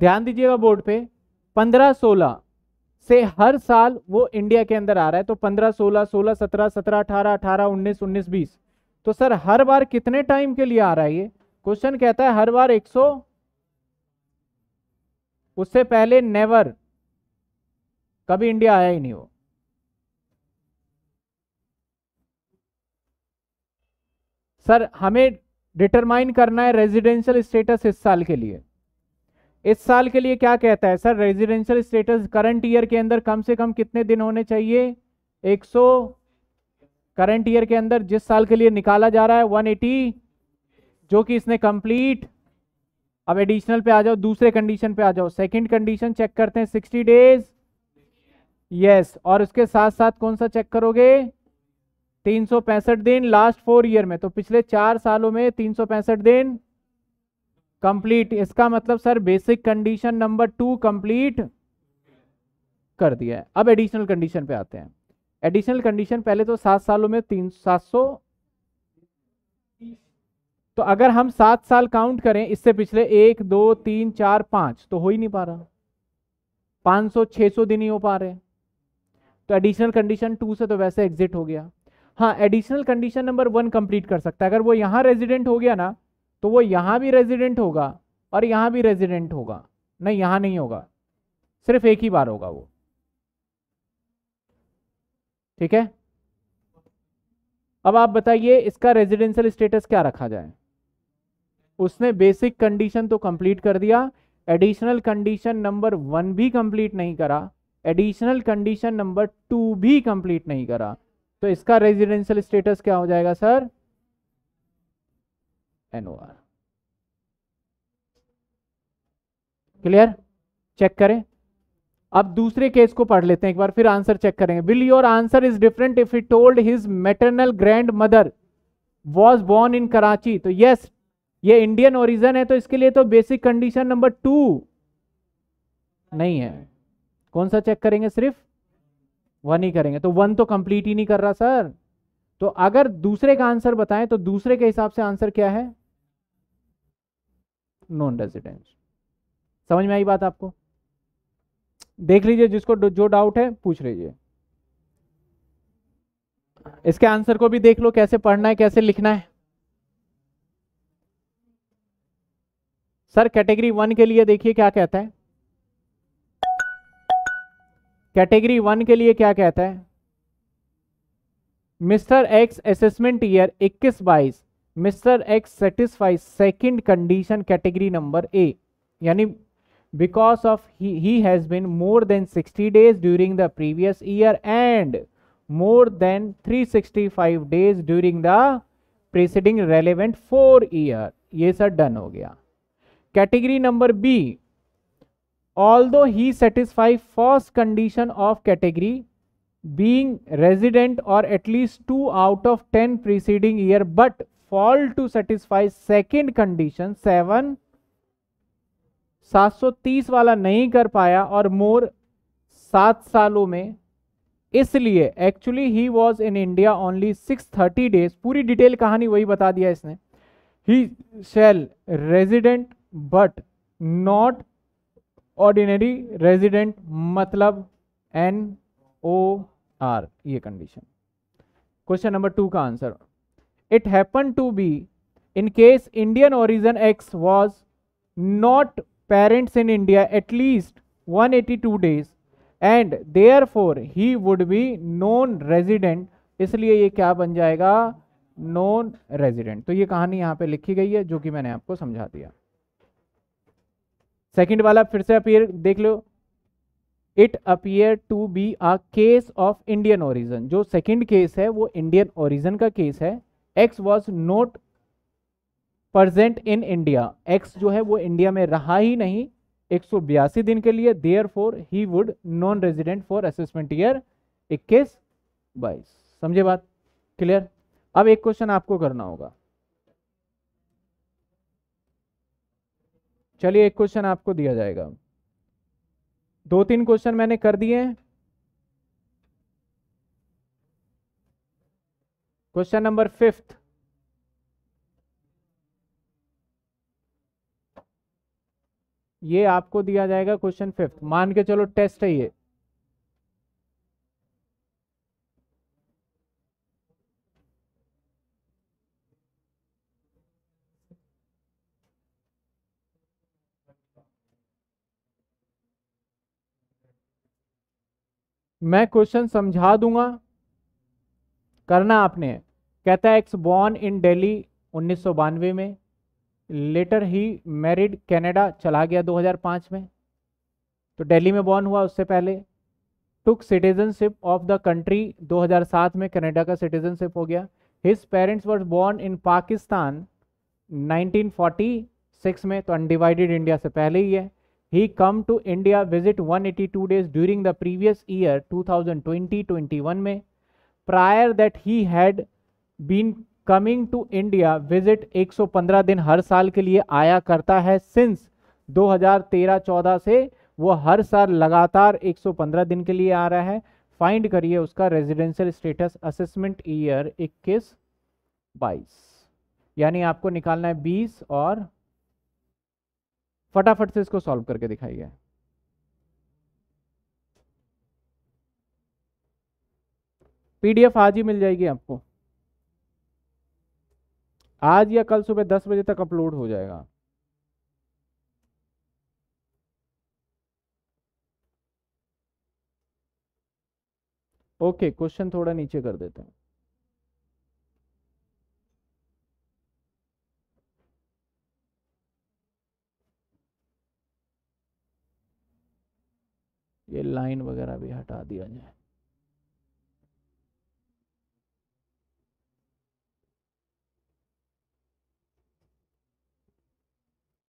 ध्यान दीजिएगा बोर्ड पे पंद्रह सोलह से हर साल वो इंडिया के अंदर आ रहा है तो पंद्रह 16 सोलह 17 17 18 18 19 19 बीस तो सर हर बार कितने टाइम के लिए आ रहा है ये क्वेश्चन कहता है हर बार 100 उससे पहले नेवर कभी इंडिया आया ही नहीं वो सर हमें डिटरमाइन करना है रेजिडेंशियल स्टेटस इस साल के लिए इस साल के लिए क्या कहता है sir residential status current year के अंदर कम से कम कितने दिन होने चाहिए 100 करंट ईयर के अंदर जिस साल के लिए निकाला जा रहा है 180 जो कि इसने कंप्लीट अब एडिशनल पे आ जाओ दूसरे कंडीशन पे आ जाओ सेकंड कंडीशन चेक करते हैं सिक्सटी डेज यस और उसके साथ साथ कौन सा चेक करोगे तीन दिन लास्ट फोर ईयर में तो पिछले चार सालों में तीन दिन कंप्लीट इसका मतलब sir basic condition number two complete कर दिया है अब एडिशनल कंडीशन पे आते हैं एडिशनल कंडीशन पहले तो सात सालों में तीन सात सौ तो अगर हम सात साल काउंट करें इससे पिछले एक दो तीन चार पांच तो हो ही नहीं पा रहा पाँच सौ छह सौ दिन ही हो पा रहे तो एडिशनल कंडीशन टू से तो वैसे एग्जिट हो गया हाँ additional condition number one complete कर सकता है अगर वो यहाँ रेजिडेंट हो गया ना तो वो यहाँ भी रेजिडेंट होगा और यहाँ भी रेजिडेंट होगा नहीं यहाँ नहीं होगा सिर्फ एक ही बार होगा वो ठीक है अब आप बताइए इसका रेजिडेंशियल स्टेटस क्या रखा जाए उसने बेसिक कंडीशन तो कंप्लीट कर दिया एडिशनल कंडीशन नंबर वन भी कंप्लीट नहीं करा एडिशनल कंडीशन नंबर टू भी कंप्लीट नहीं करा तो इसका रेजिडेंशियल स्टेटस क्या हो जाएगा sir N O R clear check करें अब दूसरे केस को पढ़ लेते हैं एक बार फिर आंसर चेक करेंगे will your answer is different if he told his maternal grandmother was born in Karachi तो यस ये इंडियन ओरिजन है तो इसके लिए तो बेसिक कंडीशन नंबर टू नहीं है कौन सा चेक करेंगे सिर्फ वन ही करेंगे तो वन तो कंप्लीट ही नहीं कर रहा सर तो अगर दूसरे का आंसर बताएं तो दूसरे के हिसाब से आंसर क्या है नॉन रेजिडेंट समझ में आई बात आपको देख लीजिए जिसको जो डाउट है पूछ लीजिए इसके आंसर को भी देख लो कैसे पढ़ना है कैसे लिखना है सर कैटेगरी वन के लिए देखिए क्या कहता है कैटेगरी वन के लिए क्या कहता है मिस्टर एक्स असेसमेंट ईयर 21 बाईस mister X satisfy second condition category number A यानी because of he, he has been more than 60 days during the previous year and more than 365 days during the preceding relevant four year ये sir done हो गया category number B all दो ही satisfy first condition of category being resident और at least two out of ten preceding year but fall to satisfy second condition seven 730 वाला नहीं कर पाया और मोर सात सालों में इसलिए actually he was in India only 630 days पूरी डिटेल कहानी वही बता दिया इसने he shall resident but not ordinary resident मतलब एन ओ आर ये कंडीशन क्वेश्चन नंबर टू का answer it happened to be in case Indian origin X was not parents in India at least 182 days and therefore he would be non resident इसलिए ये क्या बन जाएगा non resident तो ये कहानी यहाँ पे लिखी गई है जो कि मैंने आपको समझा दिया सेकंड वाला फिर से अपीयर देख लो it appear to be a case of Indian origin जो सेकंड केस है वो इंडियन ओरिजन का केस है X was not present in India X जो है वो इंडिया में रहा ही नहीं एक सौ बयासी दिन के लिए therefore he would non resident for assessment year इक्कीस बाईस समझे बात क्लियर अब एक क्वेश्चन आपको करना होगा चलिए एक क्वेश्चन आपको दिया जाएगा दो तीन क्वेश्चन मैंने कर दिए हैं क्वेश्चन नंबर फिफ्थ ये आपको दिया जाएगा क्वेश्चन फिफ्थ मान के चलो टेस्ट है ये मैं क्वेश्चन समझा दूंगा करना आपने कहता है एक्स बॉर्न इन डेली उन्नीस में लेटर ही मैरिड कनाडा चला गया 2005 में तो दिल्ली में बॉर्न हुआ उससे पहले took citizenship of the country 2007 में कनाडा का सिटीजनशिप हो गया his parents were born in Pakistan 1946 में तो अनडिवाइडेड इंडिया से पहले ही है he come to India visit 182 days during the previous year 2020-21 में prior that he had been coming to India visit 115 दिन हर साल के लिए आया करता है सिंस 2013-14 से वो हर साल लगातार 115 दिन के लिए आ रहा है फाइंड करिए उसका रेजिडेंशियल स्टेटस असेसमेंट ईयर 21 22 यानी आपको निकालना है 20 और फटाफट से इसको सॉल्व करके दिखाइए पीडीएफ आज ही मिल जाएगी आपको आज या कल सुबह दस बजे तक अपलोड हो जाएगा ओके okay, क्वेश्चन थोड़ा नीचे कर देते हैं ये लाइन वगैरह भी हटा दिया जाए